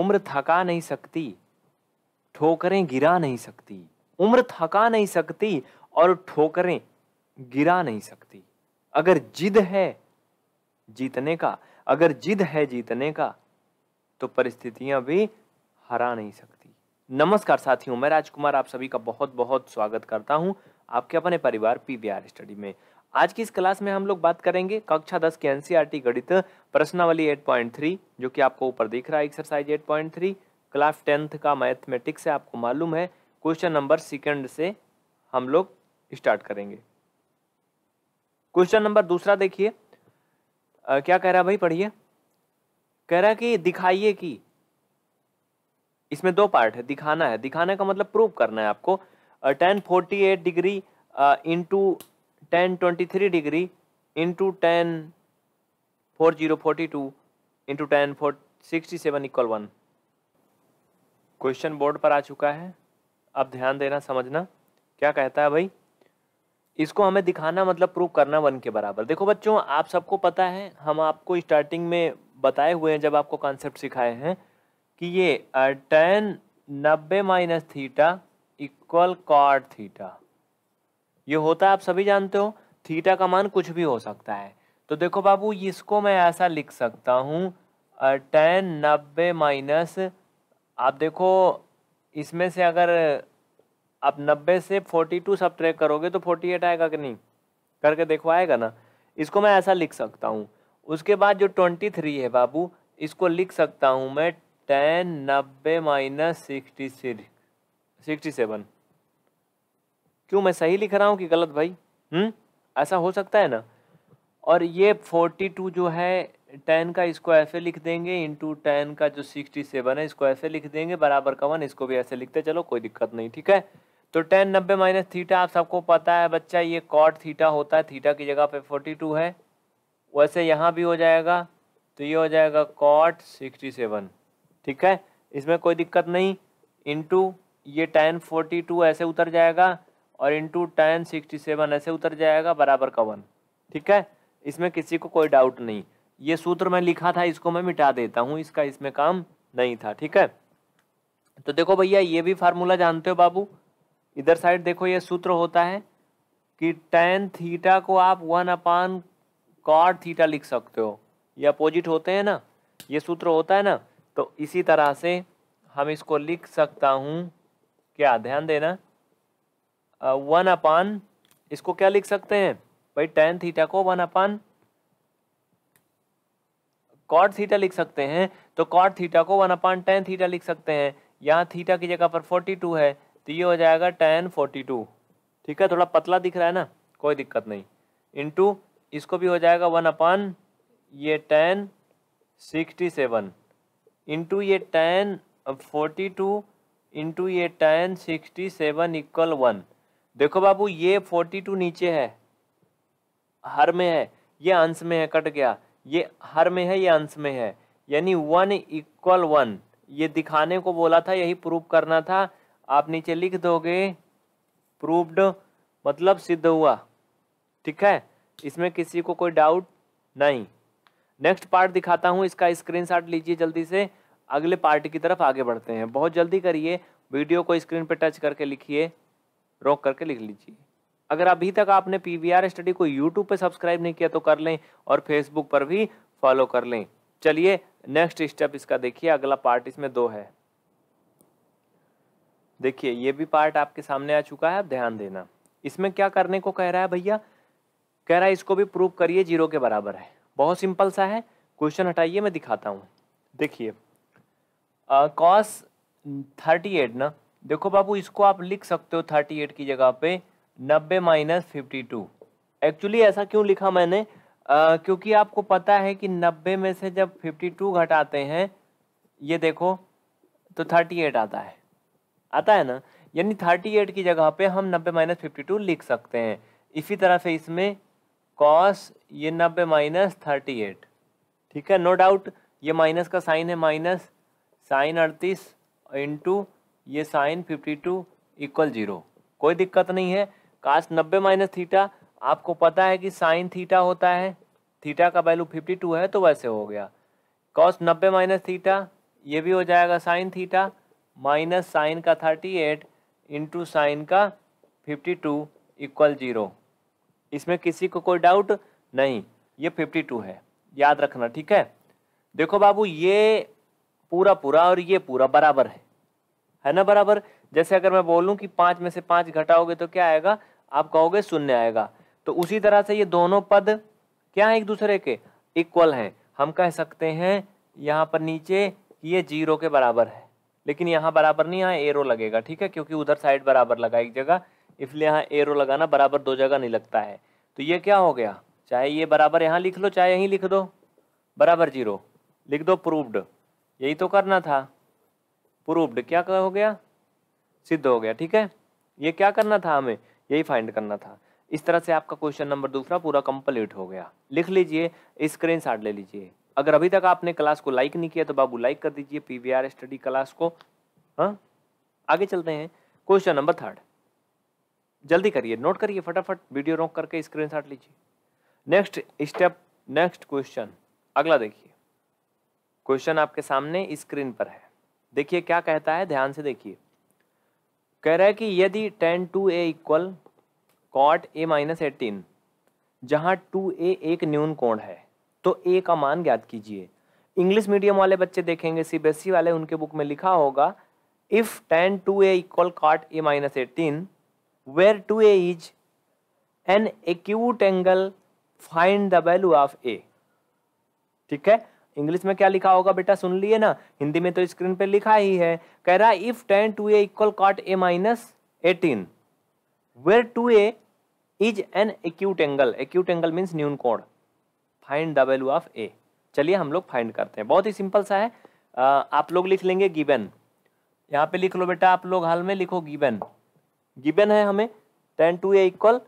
उम्र थका नहीं सकती ठोकरें गिरा नहीं सकती उम्र थका नहीं सकती और ठोकरें गिरा नहीं सकती अगर जिद है जीतने का अगर जिद है जीतने का तो परिस्थितियां भी हरा नहीं सकती नमस्कार साथियों मैं राजकुमार आप सभी का बहुत बहुत स्वागत करता हूं आपके अपने परिवार पीवीआर स्टडी में आज की इस क्लास में हम लोग बात करेंगे कक्षा दस के एनसीईआरटी e गणित प्रश्नावली 8.3 जो कि आपको ऊपर दिख रहा है एक्सरसाइज 8.3 क्लास टेंथ का मैथमेटिक्स है आपको मालूम है क्वेश्चन नंबर सेकंड से हम लोग स्टार्ट करेंगे क्वेश्चन नंबर दूसरा देखिए क्या कह रहा भाई पढ़िए कह रहा कि दिखाइए कि इसमें दो पार्ट है दिखाना है दिखाने का मतलब प्रूव करना है आपको tan forty eight degree into tan twenty three degree into tan four zero forty two into tan four sixty seven equal one question board पर आ चुका है अब ध्यान देना समझना क्या कहता है भाई इसको हमें दिखाना मतलब प्रूव करना वन के बराबर देखो बच्चों आप सबको पता है हम आपको स्टार्टिंग में बताए हुए हैं जब आपको कॉन्सेप्ट सिखाए हैं कि ये टेन नब्बे minus theta equal cot theta ये होता है आप सभी जानते हो थीटा का मान कुछ भी हो सकता है तो देखो बाबू इसको मैं ऐसा लिख सकता हूँ टेन नब्बे माइनस आप देखो इसमें से अगर आप नब्बे से फोर्टी टू सब ट्रैक करोगे तो फोर्टी एट आएगा कि नहीं करके देखो आएगा ना इसको मैं ऐसा लिख सकता हूँ उसके बाद जो ट्वेंटी थ्री है बाबू इसको लिख सकता हूँ मैं टेन नब्बे minus sixty six sixty seven क्यों मैं सही लिख रहा हूँ कि गलत भाई हम्म ऐसा हो सकता है ना और ये फोर्टी टू जो है टेन का इसको ऐसे लिख देंगे इंटू टेन का जो सिक्सटी सेवन है इसको ऐसे लिख देंगे बराबर का वन इसको भी ऐसे लिखते चलो कोई दिक्कत नहीं ठीक है तो टेन नब्बे माइनस थीटा आप सबको पता है बच्चा ये कॉट थीटा होता है थीटा की जगह पे फोर्टी टू है वैसे यहाँ भी हो जाएगा तो ये हो जाएगा कॉट सिक्सटी सेवन ठीक है इसमें कोई दिक्कत नहीं इंटू ये टेन फोर्टी टू ऐसे उतर जाएगा और इंटू टेन सिक्सटी सेवन ऐसे उतर जाएगा बराबर का वन ठीक है इसमें किसी को कोई डाउट नहीं ये सूत्र मैं लिखा था इसको मैं मिटा देता हूँ इसका इसमें काम नहीं था ठीक है तो देखो भैया ये भी फार्मूला जानते हो बाबू इधर साइड देखो ये सूत्र होता है कि टेन थीटा को आप वन अपान कॉड थीटा लिख सकते हो ये अपोजिट होते हैं ना ये सूत्र होता है ना तो इसी तरह से हम इसको लिख सकता हूँ क्या ध्यान देना वन अपान इसको क्या लिख सकते हैं भाई टेन थीटा को वन अपान कॉट थीटा लिख सकते हैं तो कॉट थीटा को वन अपान टेन थीटा लिख सकते हैं यहाँ थीटा की जगह पर फोर्टी टू है तो ये हो जाएगा टेन फोर्टी टू ठीक है थोड़ा पतला दिख रहा है ना कोई दिक्कत नहीं इंटू इसको भी हो जाएगा वन अपान ये टेन सिक्सटी सेवन इंटू ये टेन फोर्टी टू इंटू ये tan sixty seven equal one देखो बाबू ये फोर्टी टू नीचे है हर में है ये अंश में है कट गया ये हर में है ये अंश में है यानी वन इक्वल वन ये दिखाने को बोला था यही प्रूफ करना था आप नीचे लिख दोगे प्रूफ्ड मतलब सिद्ध हुआ ठीक है इसमें किसी को कोई डाउट नहीं नेक्स्ट पार्ट दिखाता हूँ इसका स्क्रीनशॉट लीजिए जल्दी से अगले पार्ट की तरफ आगे बढ़ते हैं बहुत जल्दी करिए वीडियो को स्क्रीन पर टच करके लिखिए रोक करके लिख लीजिए अगर अभी तक आपने पी स्टडी को यूट्यूब पर सब्सक्राइब नहीं किया तो कर लें और फेसबुक पर भी फॉलो कर लें चलिए नेक्स्ट स्टेप इसका देखिए अगला पार्ट इसमें दो है देखिए ये भी पार्ट आपके सामने आ चुका है आप ध्यान देना इसमें क्या करने को कह रहा है भैया कह रहा है इसको भी प्रूव करिए जीरो के बराबर है बहुत सिंपल सा है क्वेश्चन हटाइए मैं दिखाता हूँ देखिए कॉस थर्टी एट ना देखो बाबू इसको आप लिख सकते हो थर्टी एट की जगह पे नब्बे माइनस फिफ्टी टू एक्चुअली ऐसा क्यों लिखा मैंने आ, क्योंकि आपको पता है कि नब्बे में से जब फिफ्टी टू घटाते हैं ये देखो तो थर्टी एट आता है आता है ना यानी थर्टी एट की जगह पे हम नब्बे माइनस फिफ्टी टू लिख सकते हैं इसी तरह से इसमें कॉस ये नब्बे माइनस थर्टी एट ठीक है नो no डाउट ये माइनस का साइन है माइनस साइन अड़तीस इंटू ये sine fifty two equal zero कोई दिक्कत नहीं है काश नब्बे माइनस थीटा आपको पता है कि साइन थीटा होता है थीटा का वैल्यू फिफ्टी टू है तो वैसे हो गया कॉस नब्बे माइनस थीटा ये भी हो जाएगा साइन थीटा माइनस साइन का थर्टी एट इंटू साइन का फिफ्टी टू इक्वल जीरो इसमें किसी को कोई डाउट नहीं ये फिफ्टी टू है याद रखना ठीक है देखो बाबू ये पूरा पूरा और ये पूरा बराबर है है ना बराबर जैसे अगर मैं बोलूँ कि पांच में से पाँच घटाओगे तो क्या आएगा आप कहोगे शून्य आएगा तो उसी तरह से ये दोनों पद क्या है एक दूसरे के इक्वल हैं हम कह सकते हैं यहाँ पर नीचे ये जीरो के बराबर है लेकिन यहाँ बराबर नहीं यहाँ एरो लगेगा ठीक है क्योंकि उधर साइड बराबर लगा एक जगह इसलिए यहाँ एरो लगाना बराबर दो जगह नहीं लगता है तो ये क्या हो गया चाहे ये बराबर यहाँ लिख लो चाहे यहीं लिख दो बराबर जीरो लिख दो प्रूव्ड यही तो करना था प्रूव्ड क्या हो गया सिद्ध हो गया ठीक है ये क्या करना था हमें यही फाइंड करना था इस तरह से आपका क्वेश्चन नंबर दूसरा पूरा कंप्लीट हो गया लिख लीजिए स्क्रीन ले लीजिए अगर अभी तक आपने क्लास को लाइक नहीं किया तो बाबू लाइक कर दीजिए पीवीआर स्टडी क्लास को हा? आगे चलते हैं क्वेश्चन नंबर थर्ड जल्दी करिए नोट करिए फटाफट वीडियो रोक करके स्क्रीन लीजिए नेक्स्ट स्टेप नेक्स्ट क्वेश्चन अगला देखिए क्वेश्चन आपके सामने स्क्रीन पर है देखिए क्या कहता है ध्यान से देखिए कह रहा है कि यदि tan two A equal cot A minus eighteen जहाँ टू ए एक न्यून कोण है तो ए का मान ज्ञात कीजिए इंग्लिश मीडियम वाले बच्चे देखेंगे सी e वाले उनके बुक में लिखा होगा if tan two A equal cot A minus eighteen where two A is an acute angle find the value of A ठीक है इंग्लिश में क्या लिखा होगा बेटा सुन लिए ना हिंदी में तो स्क्रीन पे लिखा ही है कह रहा है if tan two equal cot A minus eighteen where two A is an acute angle acute angle means न्यून कोण find the value of A चलिए हम लोग फाइंड करते हैं बहुत ही सिंपल सा है आप लोग लिख लेंगे गिवन यहाँ पे लिख लो बेटा आप लोग हाल में लिखो गिवन गिवन है हमें टेन टू ए इक्वल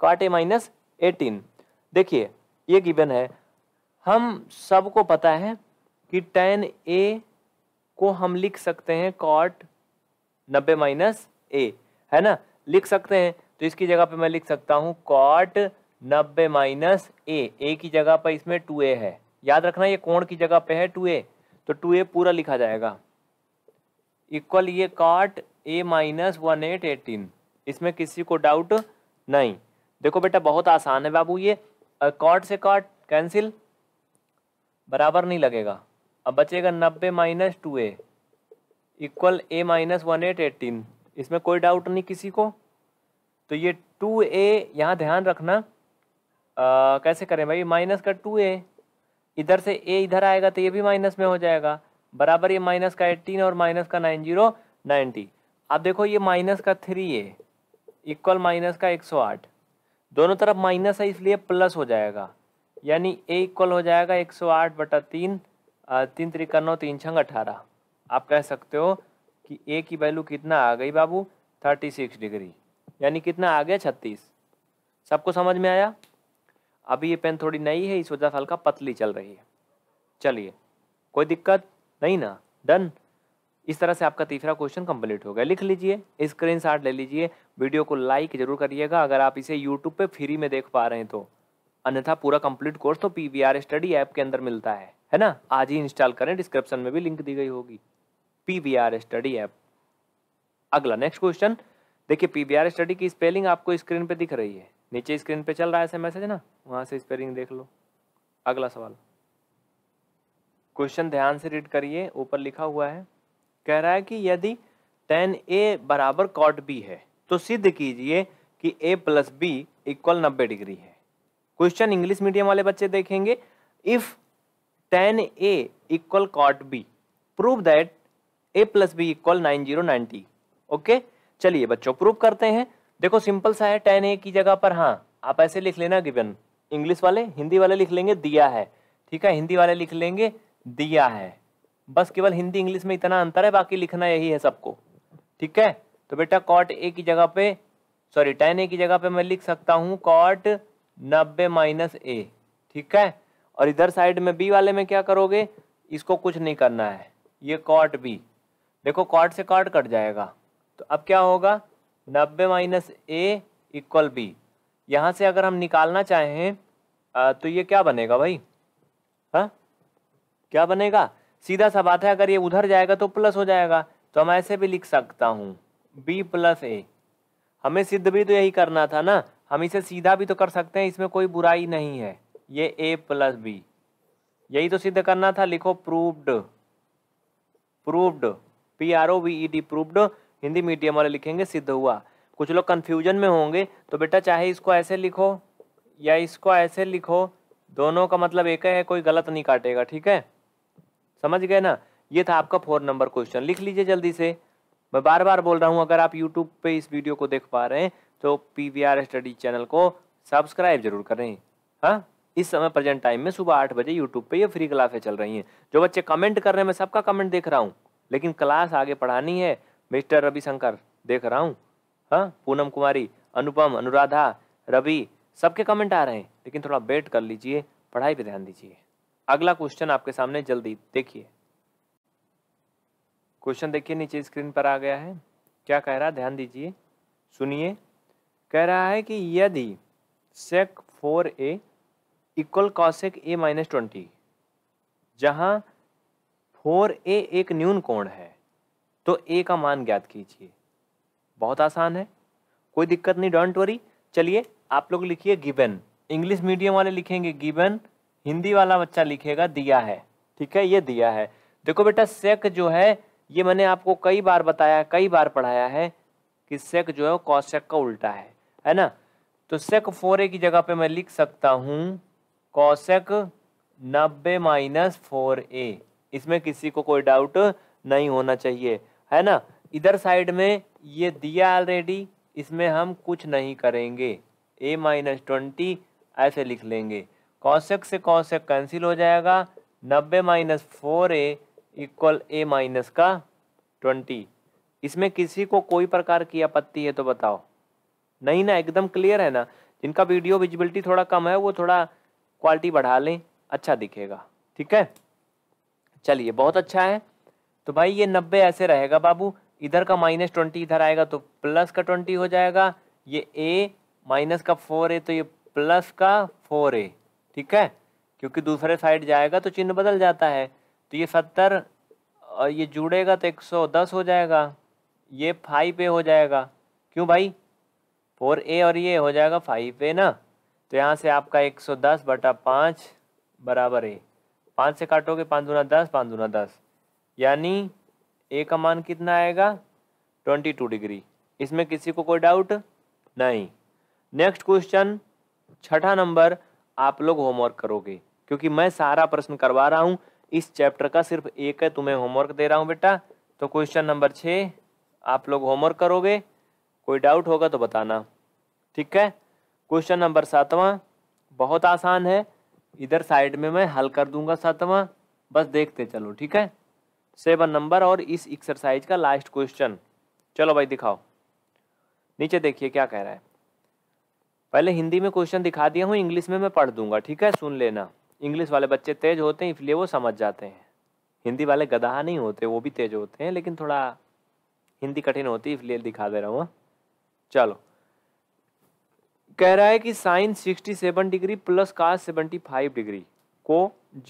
काट ए माइनस एटीन देखिए ये गिवन है हम सबको पता है कि टेन ए को हम लिख सकते हैं कॉट नब्बे माइनस ए है ना लिख सकते हैं तो इसकी जगह पे मैं लिख सकता हूँ कॉट नब्बे माइनस ए ए की जगह पर इसमें टू ए है याद रखना ये कोण की जगह पे है टू ए तो टू ए पूरा लिखा जाएगा इक्वल ये cot A minus one eight eighteen इसमें किसी को डाउट नहीं देखो बेटा बहुत आसान है बाबू ये कॉट से कॉट कैंसिल बराबर नहीं लगेगा अब बचेगा नब्बे minus two A equal A minus one eight eighteen इसमें कोई डाउट नहीं किसी को तो ये टू ए यहाँ ध्यान रखना आ, कैसे करें भाई माइनस का टू ए इधर से ए इधर आएगा तो ये भी माइनस में हो जाएगा बराबर ये माइनस का एट्टीन और माइनस का नाइन जीरो नाइन्टी अब देखो ये माइनस का थ्री ए इक्वल माइनस का एक सौ आठ दोनों तरफ माइनस है इसलिए प्लस हो जाएगा यानी ए इक्वल हो जाएगा एक सौ आठ बटा तीन तीन त्रिका नौ तीन छंग अठारह आप कह सकते हो कि ए की वैल्यू कितना आ गई बाबू थर्टी सिक्स डिग्री यानी कितना आ गया छत्तीस सबको समझ में आया अभी ये पेन थोड़ी नई है इस वजह से हल्का पतली चल रही है चलिए कोई दिक्कत नहीं ना डन इस तरह से आपका तीसरा क्वेश्चन कंप्लीट हो गया लिख लीजिए स्क्रीन ले लीजिए वीडियो को लाइक जरूर करिएगा अगर आप इसे यूट्यूब पे फ्री में देख पा रहे हैं तो अन्यथा पूरा कंप्लीट कोर्स तो पी स्टडी ऐप के अंदर मिलता है है ना आज ही इंस्टॉल करें डिस्क्रिप्शन में भी लिंक दी गई होगी पी स्टडी ऐप अगला नेक्स्ट क्वेश्चन देखिए पी स्टडी की स्पेलिंग आपको स्क्रीन पे दिख रही है नीचे स्क्रीन पे चल रहा है ऐसे मैसेज ना वहाँ से स्पेलिंग देख लो अगला सवाल क्वेश्चन ध्यान से रीड करिए ऊपर लिखा हुआ है कह रहा है कि यदि टेन ए बराबर कॉट बी है तो सिद्ध कीजिए कि ए प्लस बी इक्वल नब्बे डिग्री है क्वेश्चन इंग्लिश मीडियम वाले बच्चे देखेंगे if tan A equal cot B prove that A plus B equal nine zero ninety okay चलिए बच्चों प्रूव करते हैं देखो सिंपल सा है टेन ए की जगह पर हाँ आप ऐसे लिख लेना गिवन इंग्लिश वाले हिंदी वाले लिख लेंगे दिया है ठीक है हिंदी वाले लिख लेंगे दिया है बस केवल हिंदी इंग्लिश में इतना अंतर है बाकी लिखना यही है सबको ठीक है तो बेटा कॉट ए की जगह पे सॉरी टेन ए की जगह पे मैं लिख सकता हूँ कॉट नब्बे माइनस ए ठीक है और इधर साइड में बी वाले में क्या करोगे इसको कुछ नहीं करना है ये कॉट बी देखो कॉट से कॉट कट जाएगा तो अब क्या होगा नब्बे माइनस ए इक्वल बी यहाँ से अगर हम निकालना चाहें तो ये क्या बनेगा भाई हाँ क्या बनेगा सीधा सा बात है अगर ये उधर जाएगा तो प्लस हो जाएगा तो हम ऐसे भी लिख सकता हूँ बी प्लस ए हमें सिद्ध भी तो यही करना था ना हम इसे सीधा भी तो कर सकते हैं इसमें कोई बुराई नहीं है ये ए प्लस बी यही तो सिद्ध करना था लिखो proved proved P R O V E D proved Hindi medium वाले लिखेंगे सिद्ध हुआ कुछ लोग कन्फ्यूजन में होंगे तो बेटा चाहे इसको ऐसे लिखो या इसको ऐसे लिखो दोनों का मतलब एक है कोई गलत नहीं काटेगा ठीक है समझ गए ना ये था आपका फोर नंबर क्वेश्चन लिख लीजिए जल्दी से मैं बार बार बोल रहा हूँ अगर आप यूट्यूब पे इस वीडियो को देख पा रहे हैं तो P V R study channel को सब्सक्राइब जरूर करें हाँ इस समय प्रेजेंट टाइम में सुबह आठ बजे यूट्यूब पे ये फ्री क्लासें चल रही हैं जो बच्चे कमेंट कर रहे हैं मैं सबका कमेंट देख रहा हूँ लेकिन क्लास आगे पढ़ानी है मिस्टर रविशंकर देख रहा हूँ हाँ पूनम कुमारी अनुपम अनुराधा रवि सबके कमेंट आ रहे हैं लेकिन थोड़ा वेट कर लीजिए पढ़ाई पर ध्यान दीजिए अगला क्वेश्चन आपके सामने जल्दी देखिए क्वेश्चन देखिए नीचे स्क्रीन पर आ गया है क्या कह रहा ध्यान दीजिए सुनिए कह रहा है कि यदि sec four A equal cosec A minus twenty जहाँ फोर ए एक न्यून कोण है तो ए का मान ज्ञात कीजिए बहुत आसान है कोई दिक्कत नहीं डोंट वरी चलिए आप लोग लिखिए गिवन इंग्लिश मीडियम वाले लिखेंगे गिवन हिंदी वाला बच्चा लिखेगा दिया है ठीक है ये दिया है देखो बेटा सेक जो है ये मैंने आपको कई बार बताया कई बार पढ़ाया है कि सेक जो है वो का उल्टा है है ना तो सेक फोर ए की जगह पे मैं लिख सकता हूँ कौशक नब्बे माइनस फोर ए इसमें किसी को कोई डाउट नहीं होना चाहिए है ना इधर साइड में ये दिया ऑलरेडी इसमें हम कुछ नहीं करेंगे ए माइनस ट्वेंटी ऐसे लिख लेंगे कौशक से कौशक कैंसिल हो जाएगा नब्बे माइनस four A equal A minus का ट्वेंटी इसमें किसी को कोई प्रकार की आपत्ति है तो बताओ नहीं ना एकदम क्लियर है ना जिनका वीडियो विजिबिलिटी थोड़ा कम है वो थोड़ा क्वालिटी बढ़ा लें अच्छा दिखेगा ठीक है चलिए बहुत अच्छा है तो भाई ये नब्बे ऐसे रहेगा बाबू इधर का माइनस ट्वेंटी इधर आएगा तो प्लस का ट्वेंटी हो जाएगा ये ए माइनस का फोर ए तो ये प्लस का फोर ए ठीक है क्योंकि दूसरे साइड जाएगा तो चिन्ह बदल जाता है तो ये सत्तर और ये जुड़ेगा तो एक सौ दस हो जाएगा ये फाइव ए हो जाएगा क्यों भाई फोर ए और ये हो जाएगा फाइव ए ना तो यहाँ से आपका एक सौ दस बटा पाँच बराबर ए पाँच से काटोगे पाँच दूना दस पाँच दूना दस यानी ए का मान कितना आएगा ट्वेंटी टू डिग्री इसमें किसी को कोई डाउट नहीं नेक्स्ट क्वेश्चन छठा नंबर आप लोग होमवर्क करोगे क्योंकि मैं सारा प्रश्न करवा रहा हूँ इस चैप्टर का सिर्फ एक है तुम्हें होमवर्क दे रहा हूँ बेटा तो क्वेश्चन नंबर छः आप लोग होमवर्क करोगे कोई डाउट होगा तो बताना ठीक है क्वेश्चन नंबर सातवां बहुत आसान है इधर साइड में मैं हल कर दूंगा सातवां बस देखते चलो ठीक है सेवन नंबर और इस एक्सरसाइज का लास्ट क्वेश्चन चलो भाई दिखाओ नीचे देखिए क्या कह रहा है पहले हिंदी में क्वेश्चन दिखा दिया हूँ इंग्लिश में मैं पढ़ दूंगा ठीक है सुन लेना इंग्लिश वाले बच्चे तेज होते हैं इसलिए वो समझ जाते हैं हिंदी वाले गधा नहीं होते वो भी तेज होते हैं लेकिन थोड़ा हिंदी कठिन होती है इसलिए दिखा दे रहा हूँ हाँ। चलो कह रहा है कि साइन 67 डिग्री प्लस का 75 डिग्री को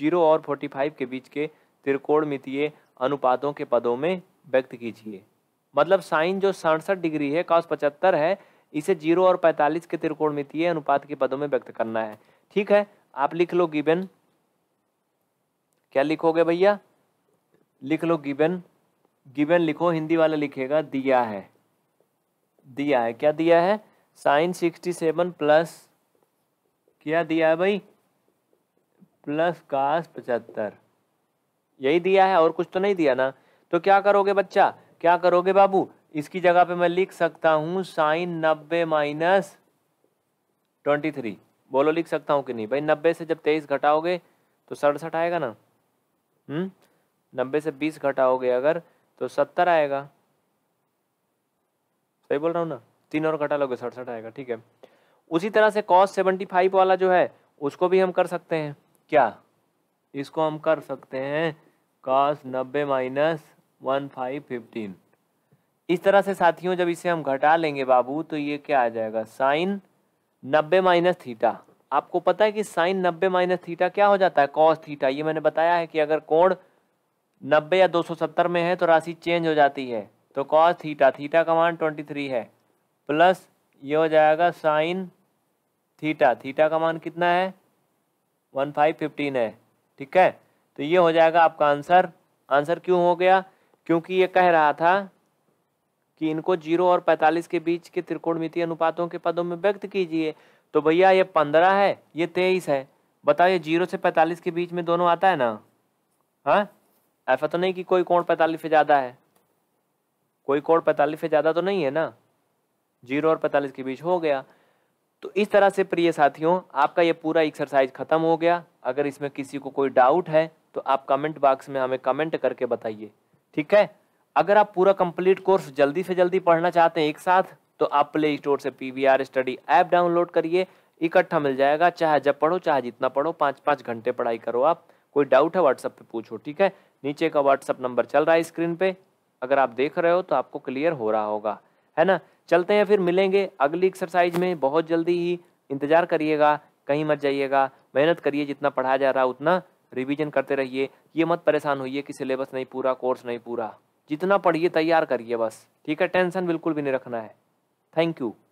0 और 45 के बीच के त्रिकोण मितीय अनुपातों के पदों में व्यक्त कीजिए मतलब साइन जो सड़सठ डिग्री है कास पचहत्तर है इसे 0 और 45 के त्रिकोण त्रिकोणमितीय अनुपात के पदों में व्यक्त करना है ठीक है आप लिख लो गिबेन क्या लिखोगे भैया लिख लो गिबेन गिबेन लिखो हिंदी वाला लिखेगा दिया है दिया है क्या दिया है साइन सिक्सटी सेवन प्लस क्या दिया है भाई प्लस कास पचहत्तर यही दिया है और कुछ तो नहीं दिया ना तो क्या करोगे बच्चा क्या करोगे बाबू इसकी जगह पे मैं लिख सकता हूँ साइन नब्बे माइनस ट्वेंटी थ्री बोलो लिख सकता हूँ कि नहीं भाई नब्बे से जब तेईस घटाओगे तो सड़सठ आएगा ना हम्म नब्बे से बीस घटाओगे अगर तो सत्तर आएगा सही बोल रहा हूँ ना तीन और घटा लोगे सड़सठ आएगा ठीक है उसी तरह से कॉस सेवेंटी फाइव वाला जो है उसको भी हम कर सकते हैं क्या इसको हम कर सकते हैं कॉस नब्बे माइनस वन फाइव फिफ्टीन इस तरह से साथियों जब इसे हम घटा लेंगे बाबू तो ये क्या आ जाएगा साइन नब्बे माइनस थीटा आपको पता है कि साइन नब्बे माइनस थीटा क्या हो जाता है कॉस थीटा ये मैंने बताया है कि अगर कोण नब्बे या दो सौ सत्तर में है तो राशि चेंज हो जाती है तो कॉस थीटा थीटा का मान ट्वेंटी थ्री है प्लस ये हो जाएगा साइन थीटा थीटा का मान कितना है वन फाइव फिफ्टीन है ठीक है तो ये हो जाएगा आपका आंसर आंसर क्यों हो गया क्योंकि ये कह रहा था कि इनको जीरो और पैंतालीस के बीच के त्रिकोणमितीय अनुपातों के पदों में व्यक्त कीजिए तो भैया ये पंद्रह है ये तेईस है बताओ ये जीरो से पैंतालीस के बीच में दोनों आता है ना हाँ ऐसा तो नहीं कि कोई कोण पैंतालीस से ज़्यादा है कोई कोड पैंतालीस से ज़्यादा तो नहीं है ना जीरो और पैंतालीस के बीच हो गया तो इस तरह से प्रिय साथियों आपका ये पूरा एक्सरसाइज ख़त्म हो गया अगर इसमें किसी को कोई डाउट है तो आप कमेंट बॉक्स में हमें कमेंट करके बताइए ठीक है अगर आप पूरा कंप्लीट कोर्स जल्दी से जल्दी पढ़ना चाहते हैं एक साथ तो आप प्ले स्टोर से पी स्टडी ऐप डाउनलोड करिए इकट्ठा मिल जाएगा चाहे जब पढ़ो चाहे जितना पढ़ो पाँच पाँच घंटे पढ़ाई करो आप कोई डाउट है व्हाट्सएप पे पूछो ठीक है नीचे का व्हाट्सएप नंबर चल रहा है स्क्रीन पे अगर आप देख रहे हो तो आपको क्लियर हो रहा होगा है ना चलते हैं फिर मिलेंगे अगली एक्सरसाइज में बहुत जल्दी ही इंतज़ार करिएगा कहीं मत जाइएगा मेहनत करिए जितना पढ़ाया जा रहा है उतना रिवीजन करते रहिए ये मत परेशान होइए कि सिलेबस नहीं पूरा कोर्स नहीं पूरा जितना पढ़िए तैयार करिए बस ठीक है टेंशन बिल्कुल भी नहीं रखना है थैंक यू